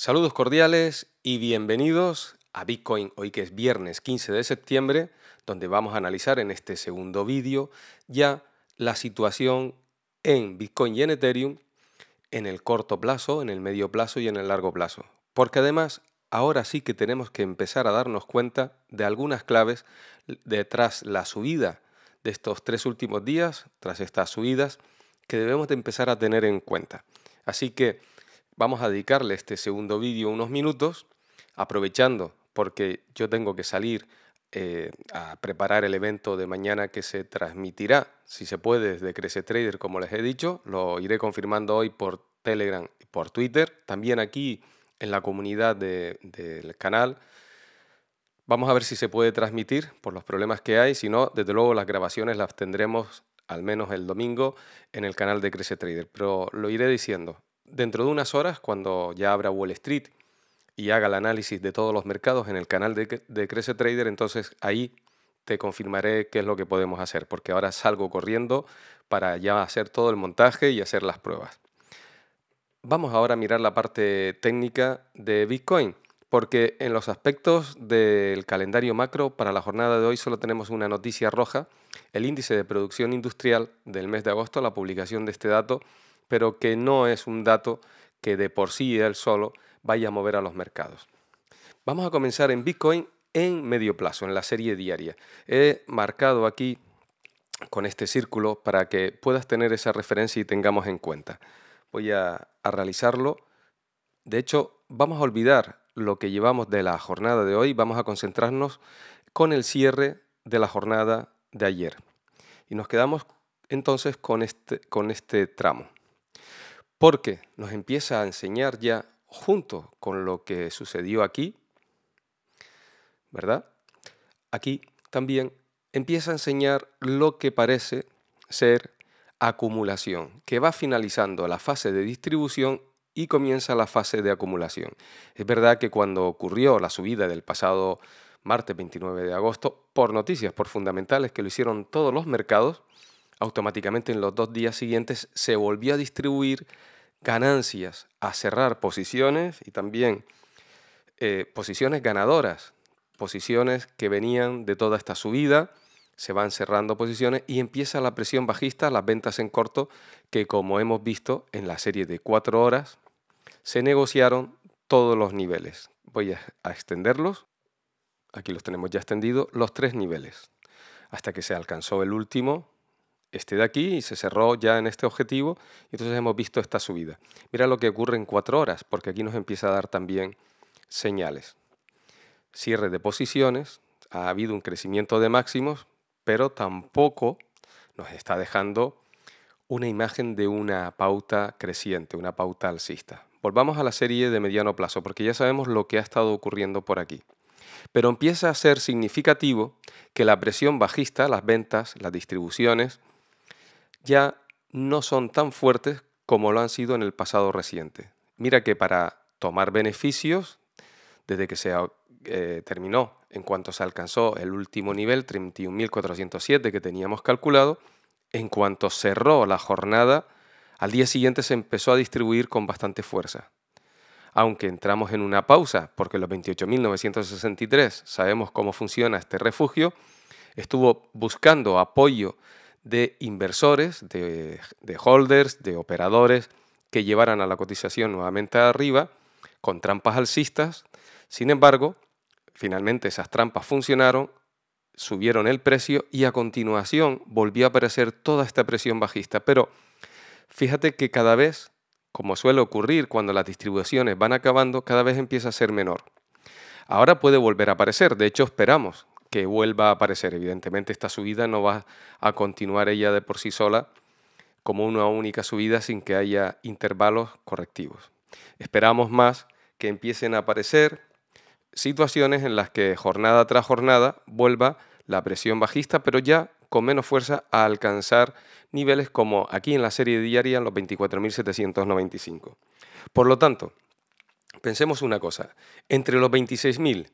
Saludos cordiales y bienvenidos a Bitcoin, hoy que es viernes 15 de septiembre, donde vamos a analizar en este segundo vídeo ya la situación en Bitcoin y en Ethereum en el corto plazo, en el medio plazo y en el largo plazo. Porque además ahora sí que tenemos que empezar a darnos cuenta de algunas claves detrás la subida de estos tres últimos días, tras estas subidas, que debemos de empezar a tener en cuenta. Así que vamos a dedicarle este segundo vídeo unos minutos, aprovechando porque yo tengo que salir eh, a preparar el evento de mañana que se transmitirá, si se puede, desde Crece Trader, como les he dicho. Lo iré confirmando hoy por Telegram y por Twitter. También aquí en la comunidad del canal. Vamos a ver si se puede transmitir por los problemas que hay. Si no, desde luego las grabaciones las tendremos al menos el domingo en el canal de Crece Trader. Pero lo iré diciendo dentro de unas horas, cuando ya abra Wall Street y haga el análisis de todos los mercados en el canal de, Crece Trader, entonces ahí te confirmaré qué es lo que podemos hacer, porque ahora salgo corriendo para ya hacer todo el montaje y hacer las pruebas. Vamos ahora a mirar la parte técnica de Bitcoin, porque en los aspectos del calendario macro para la jornada de hoy solo tenemos una noticia roja, el índice de producción industrial del mes de agosto, la publicación de este dato pero que no es un dato que de por sí él solo vaya a mover a los mercados. Vamos a comenzar en Bitcoin en medio plazo, en la serie diaria. He marcado aquí con este círculo para que puedas tener esa referencia y tengamos en cuenta. Voy a, realizarlo. De hecho, vamos a olvidar lo que llevamos de la jornada de hoy, vamos a concentrarnos con el cierre de la jornada de ayer. Y nos quedamos entonces con este, con este tramo porque nos empieza a enseñar ya junto con lo que sucedió aquí, ¿verdad? Aquí también empieza a enseñar lo que parece ser acumulación, que va finalizando la fase de distribución y comienza la fase de acumulación. Es verdad que cuando ocurrió la subida del pasado martes 29 de agosto, por noticias, por fundamentales que lo hicieron todos los mercados, automáticamente en los dos días siguientes se volvió a distribuir ganancias, a cerrar posiciones y también eh, posiciones ganadoras, posiciones que venían de toda esta subida, se van cerrando posiciones y empieza la presión bajista, las ventas en corto, que como hemos visto en la serie de cuatro horas, se negociaron todos los niveles. Voy a, a extenderlos, aquí los tenemos ya extendidos, los tres niveles, hasta que se alcanzó el último, este de aquí y se cerró ya en este objetivo y entonces hemos visto esta subida. Mira lo que ocurre en cuatro horas porque aquí nos empieza a dar también señales. Cierre de posiciones, ha habido un crecimiento de máximos, pero tampoco nos está dejando una imagen de una pauta creciente, una pauta alcista. Volvamos a la serie de mediano plazo porque ya sabemos lo que ha estado ocurriendo por aquí pero empieza a ser significativo que la presión bajista, las ventas, las distribuciones, ya no son tan fuertes como lo han sido en el pasado reciente. Mira que para tomar beneficios, desde que se eh, terminó, en cuanto se alcanzó el último nivel, 31.407 que teníamos calculado, en cuanto cerró la jornada, al día siguiente se empezó a distribuir con bastante fuerza. Aunque entramos en una pausa, porque los 28.963 sabemos cómo funciona este refugio, estuvo buscando apoyo de inversores, de, holders, de operadores que llevaran a la cotización nuevamente arriba con trampas alcistas. Sin embargo, finalmente esas trampas funcionaron, subieron el precio y a continuación volvió a aparecer toda esta presión bajista. Pero fíjate que cada vez, como suele ocurrir cuando las distribuciones van acabando, cada vez empieza a ser menor. Ahora puede volver a aparecer, de hecho esperamos que vuelva a aparecer. Evidentemente esta subida no va a continuar ella de por sí sola como una única subida sin que haya intervalos correctivos. Esperamos más que empiecen a aparecer situaciones en las que jornada tras jornada vuelva la presión bajista, pero ya con menos fuerza a alcanzar niveles como aquí en la serie diaria, los 24.795. Por lo tanto, pensemos una cosa, entre los 26.000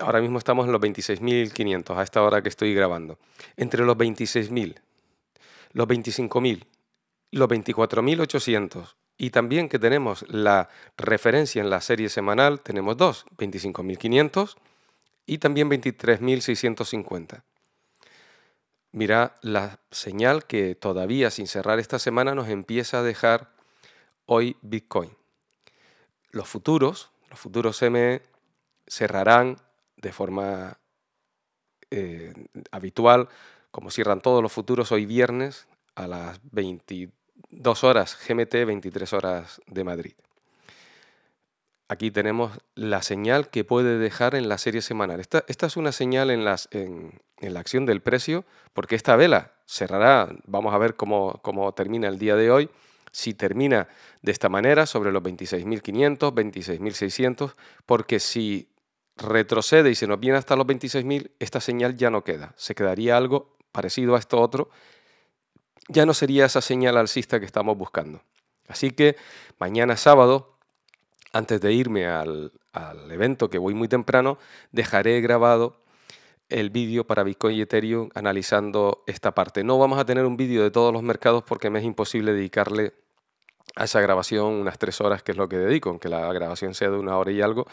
ahora mismo estamos en los 26.500 a esta hora que estoy grabando. Entre los 26.000, los 25.000, los 24.800 y también que tenemos la referencia en la serie semanal, tenemos dos, 25.500 y también 23.650. Mira la señal que todavía sin cerrar esta semana nos empieza a dejar hoy Bitcoin. Los futuros, los futuros ME cerrarán de forma eh, habitual. Como cierran todos los futuros hoy viernes a las 22 horas GMT, 23 horas de Madrid. Aquí tenemos la señal que puede dejar en la serie semanal. Esta, esta es una señal en, las, en, la acción del precio, porque esta vela cerrará, vamos a ver cómo, cómo termina el día de hoy, si termina de esta manera, sobre los 26.500, 26.600, porque si retrocede y se nos viene hasta los 26.000, esta señal ya no queda. Se quedaría algo parecido a esto otro. Ya no sería esa señal alcista que estamos buscando. Así que mañana sábado, antes de irme al, evento que voy muy temprano, dejaré grabado el vídeo para Bitcoin y Ethereum analizando esta parte. No vamos a tener un vídeo de todos los mercados porque me es imposible dedicarle a esa grabación unas tres horas, que es lo que dedico, aunque la grabación sea de una hora y algo,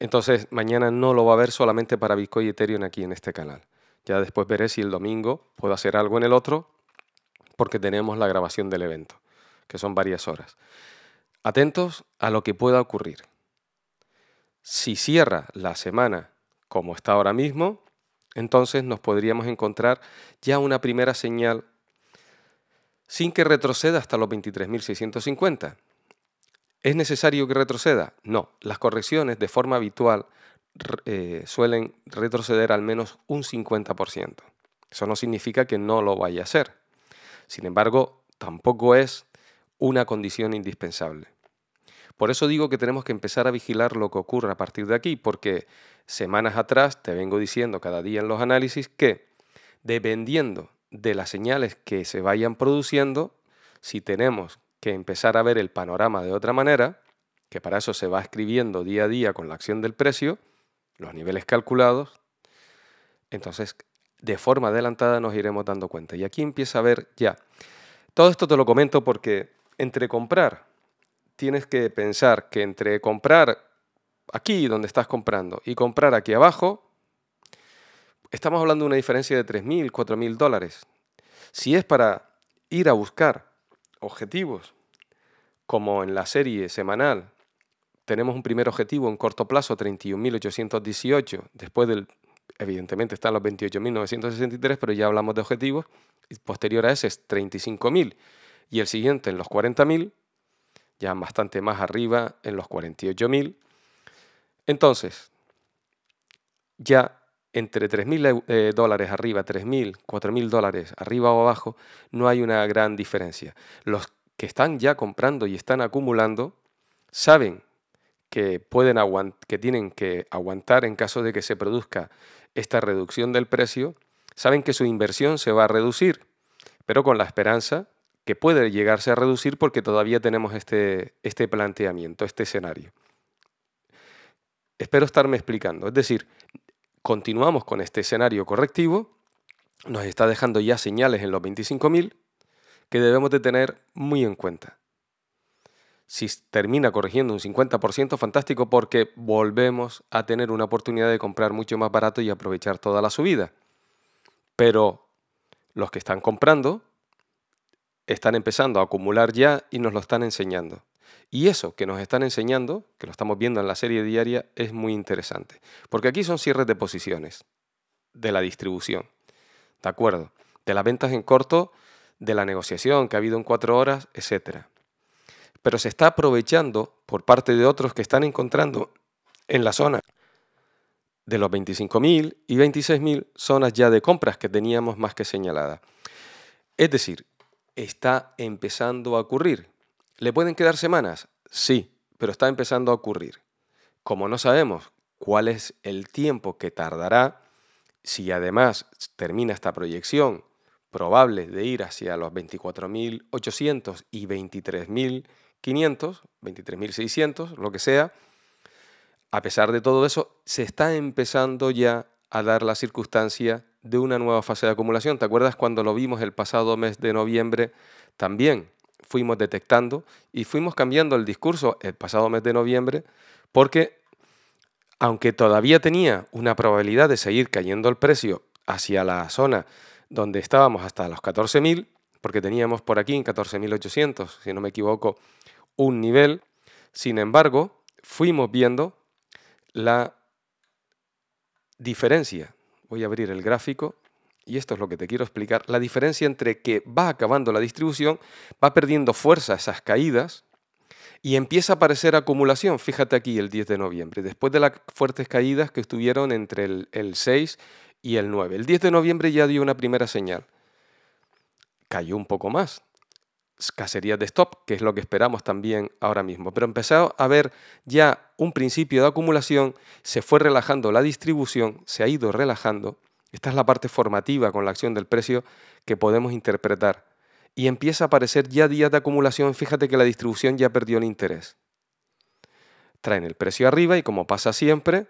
entonces, mañana no lo va a ver solamente para Bitcoin y Ethereum aquí en este canal. Ya después veré si el domingo puedo hacer algo en el otro, porque tenemos la grabación del evento, que son varias horas. Atentos a lo que pueda ocurrir. Si cierra la semana como está ahora mismo, entonces nos podríamos encontrar ya una primera señal sin que retroceda hasta los 23.650. ¿Es necesario que retroceda? No, las correcciones de forma habitual eh, suelen retroceder al menos un 50%. Eso no significa que no lo vaya a hacer. Sin embargo, tampoco es una condición indispensable. Por eso digo que tenemos que empezar a vigilar lo que ocurre a partir de aquí, porque semanas atrás te vengo diciendo cada día en los análisis que dependiendo de las señales que se vayan produciendo, si tenemos que empezar a ver el panorama de otra manera, que para eso se va escribiendo día a día con la acción del precio, los niveles calculados. Entonces, de forma adelantada nos iremos dando cuenta. Y aquí empieza a ver ya. Todo esto te lo comento porque entre comprar, tienes que pensar que entre comprar aquí donde estás comprando y comprar aquí abajo, estamos hablando de una diferencia de 3.000, 4.000 dólares. Si es para ir a buscar objetivos, como en la serie semanal, tenemos un primer objetivo en corto plazo, 31.818, después del, evidentemente están los 28.963, pero ya hablamos de objetivos, posterior a ese es 35.000, y el siguiente en los 40.000, ya bastante más arriba en los 48.000. Entonces, ya entre 3.000 eh, dólares arriba, 3.000, 4.000 dólares arriba o abajo, no hay una gran diferencia. Los que están ya comprando y están acumulando saben que, pueden que tienen que aguantar en caso de que se produzca esta reducción del precio, saben que su inversión se va a reducir, pero con la esperanza que puede llegarse a reducir porque todavía tenemos este, este planteamiento, este escenario. Espero estarme explicando. Es decir, continuamos con este escenario correctivo, nos está dejando ya señales en los 25.000 que debemos de tener muy en cuenta. Si termina corrigiendo un 50%, fantástico porque volvemos a tener una oportunidad de comprar mucho más barato y aprovechar toda la subida. Pero los que están comprando están empezando a acumular ya y nos lo están enseñando. Y eso que nos están enseñando, que lo estamos viendo en la serie diaria, es muy interesante. Porque aquí son cierres de posiciones, de la distribución, ¿de acuerdo? De las ventas en corto, de la negociación que ha habido en cuatro horas, etc. Pero se está aprovechando por parte de otros que están encontrando en la zona de los 25.000 y 26.000 zonas ya de compras que teníamos más que señaladas. Es decir, está empezando a ocurrir. ¿Le pueden quedar semanas? Sí, pero está empezando a ocurrir. Como no sabemos cuál es el tiempo que tardará, si además termina esta proyección probable de ir hacia los 24.800 y 23.500, 23.600, lo que sea, a pesar de todo eso, se está empezando ya a dar la circunstancia de una nueva fase de acumulación. ¿Te acuerdas cuando lo vimos el pasado mes de noviembre también? fuimos detectando y fuimos cambiando el discurso el pasado mes de noviembre porque aunque todavía tenía una probabilidad de seguir cayendo el precio hacia la zona donde estábamos hasta los 14.000, porque teníamos por aquí en 14.800, si no me equivoco, un nivel, sin embargo, fuimos viendo la diferencia. Voy a abrir el gráfico y esto es lo que te quiero explicar, la diferencia entre que va acabando la distribución, va perdiendo fuerza esas caídas y empieza a aparecer acumulación. Fíjate aquí el 10 de noviembre, después de las fuertes caídas que estuvieron entre el, 6 y el 9. El 10 de noviembre ya dio una primera señal. Cayó un poco más, Cacería de stop, que es lo que esperamos también ahora mismo. Pero empezó a ver ya un principio de acumulación, se fue relajando la distribución, se ha ido relajando esta es la parte formativa con la acción del precio que podemos interpretar. Y empieza a aparecer ya días de acumulación, fíjate que la distribución ya perdió el interés. Traen el precio arriba y como pasa siempre,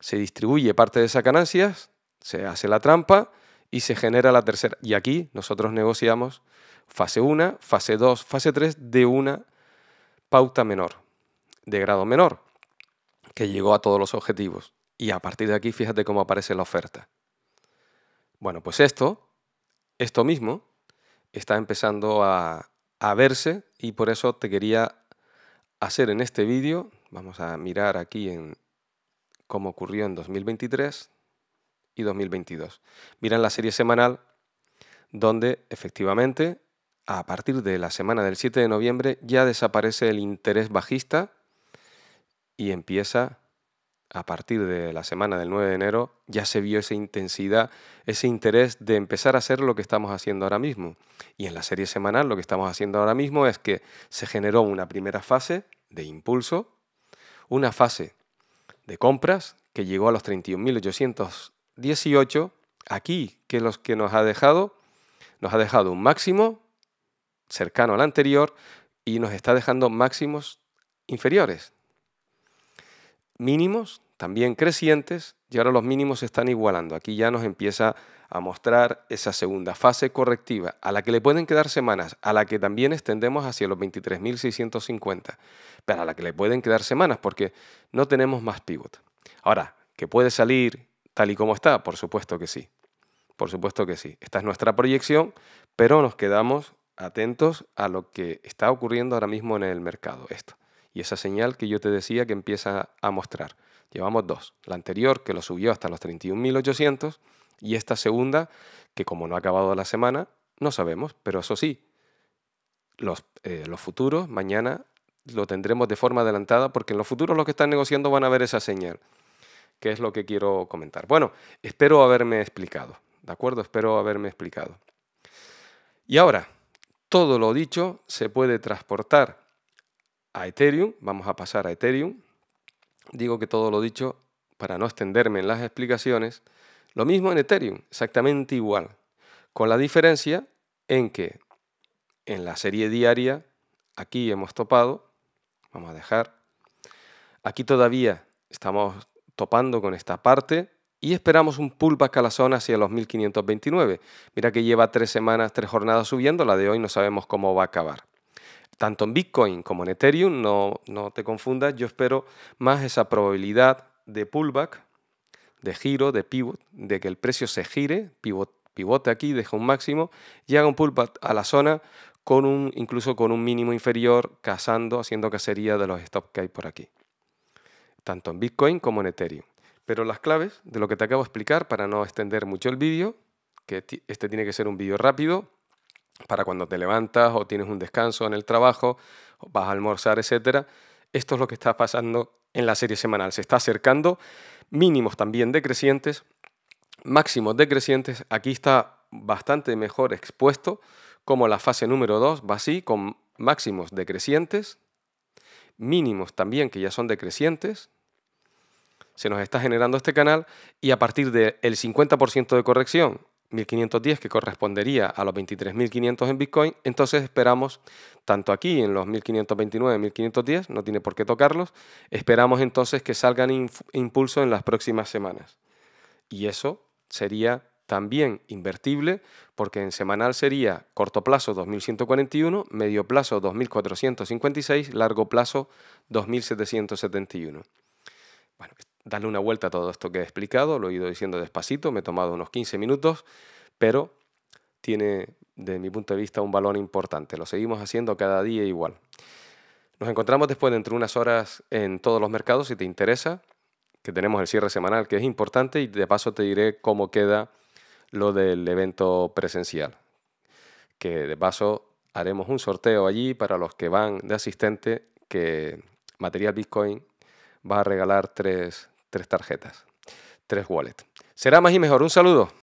se distribuye parte de esas ganancias, se hace la trampa y se genera la tercera. Y aquí nosotros negociamos fase 1, fase 2, fase 3 de una pauta menor, de grado menor, que llegó a todos los objetivos. Y a partir de aquí fíjate cómo aparece la oferta. Bueno, pues esto, esto mismo, está empezando a, verse y por eso te quería hacer en este vídeo, vamos a mirar aquí en cómo ocurrió en 2023 y 2022. en la serie semanal donde efectivamente a partir de la semana del 7 de noviembre ya desaparece el interés bajista y empieza a partir de la semana del 9 de enero ya se vio esa intensidad, ese interés de empezar a hacer lo que estamos haciendo ahora mismo. Y en la serie semanal lo que estamos haciendo ahora mismo es que se generó una primera fase de impulso, una fase de compras que llegó a los 31.818, aquí que los que nos ha dejado, nos ha dejado un máximo cercano al anterior y nos está dejando máximos inferiores, mínimos, también crecientes, y ahora los mínimos se están igualando. Aquí ya nos empieza a mostrar esa segunda fase correctiva, a la que le pueden quedar semanas, a la que también extendemos hacia los 23.650, pero a la que le pueden quedar semanas porque no tenemos más pivot. Ahora, ¿que puede salir tal y como está? Por supuesto que sí. Por supuesto que sí. Esta es nuestra proyección, pero nos quedamos atentos a lo que está ocurriendo ahora mismo en el mercado. Esto y esa señal que yo te decía que empieza a mostrar. Llevamos dos, la anterior que lo subió hasta los 31.800 y esta segunda que como no ha acabado la semana, no sabemos, pero eso sí, los, eh, los futuros mañana lo tendremos de forma adelantada porque en los futuros los que están negociando van a ver esa señal, que es lo que quiero comentar. Bueno, espero haberme explicado, ¿de acuerdo? Espero haberme explicado. Y ahora, todo lo dicho se puede transportar a Ethereum, vamos a pasar a Ethereum. Digo que todo lo dicho para no extenderme en las explicaciones. Lo mismo en Ethereum, exactamente igual, con la diferencia en que en la serie diaria aquí hemos topado, vamos a dejar, aquí todavía estamos topando con esta parte y esperamos un pullback a la zona hacia los 1529. Mira que lleva tres semanas, tres jornadas subiendo, la de hoy no sabemos cómo va a acabar tanto en Bitcoin como en Ethereum, no, te confundas, yo espero más esa probabilidad de pullback, de giro, de pivot, de que el precio se gire, pivote aquí, deje un máximo y haga un pullback a la zona con un, incluso con un mínimo inferior, cazando, haciendo cacería de los stops que hay por aquí, tanto en Bitcoin como en Ethereum. Pero las claves de lo que te acabo de explicar, para no extender mucho el vídeo, que este tiene que ser un vídeo rápido, para cuando te levantas o tienes un descanso en el trabajo, vas a almorzar, etcétera. Esto es lo que está pasando en la serie semanal. Se está acercando mínimos también decrecientes, máximos decrecientes. Aquí está bastante mejor expuesto como la fase número 2 va así con máximos decrecientes, mínimos también que ya son decrecientes. Se nos está generando este canal y a partir del 50% de corrección 1510 que correspondería a los 23.500 en Bitcoin, entonces esperamos tanto aquí en los 1529, 1510, no tiene por qué tocarlos, esperamos entonces que salgan impulso en las próximas semanas. Y eso sería también invertible porque en semanal sería corto plazo 2141, medio plazo 2456, largo plazo 2771. Bueno, darle una vuelta a todo esto que he explicado, lo he ido diciendo despacito, me he tomado unos 15 minutos, pero tiene, de mi punto de vista, un valor importante. Lo seguimos haciendo cada día igual. Nos encontramos después dentro de unas horas en todos los mercados, si te interesa, que tenemos el cierre semanal, que es importante, y de paso te diré cómo queda lo del evento presencial, que de paso haremos un sorteo allí para los que van de asistente, que Material Bitcoin va a regalar tres, tres tarjetas, tres wallets. Será más y mejor. Un saludo.